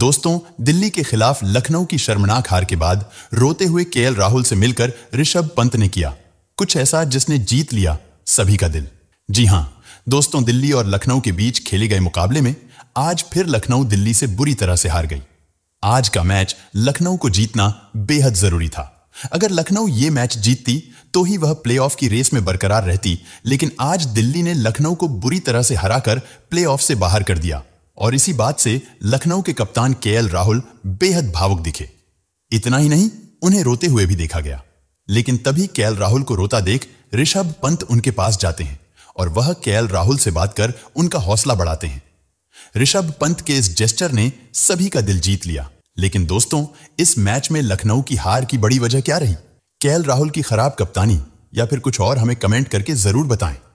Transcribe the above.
दोस्तों दिल्ली के खिलाफ लखनऊ की शर्मनाक हार के बाद रोते हुए केएल राहुल से मिलकर ऋषभ पंत ने किया कुछ ऐसा जिसने जीत लिया सभी का दिल जी हां दोस्तों दिल्ली और लखनऊ के बीच खेले गए मुकाबले में आज फिर लखनऊ दिल्ली से बुरी तरह से हार गई आज का मैच लखनऊ को जीतना बेहद जरूरी था अगर लखनऊ ये मैच जीतती तो ही वह प्लेऑफ की रेस में बरकरार रहती लेकिन आज दिल्ली ने लखनऊ को बुरी तरह से हराकर प्लेऑफ से बाहर कर दिया और इसी बात से लखनऊ के कप्तान एल राहुल बेहद भावुक दिखे इतना ही नहीं उन्हें रोते हुए भी देखा गया लेकिन तभी एल राहुल को रोता देख ऋषभ पंत उनके पास जाते हैं और वह एल राहुल से बात कर उनका हौसला बढ़ाते हैं ऋषभ पंत के इस जेस्टर ने सभी का दिल जीत लिया लेकिन दोस्तों इस मैच में लखनऊ की हार की बड़ी वजह क्या रही एल राहुल की खराब कप्तानी या फिर कुछ और हमें कमेंट करके जरूर बताएं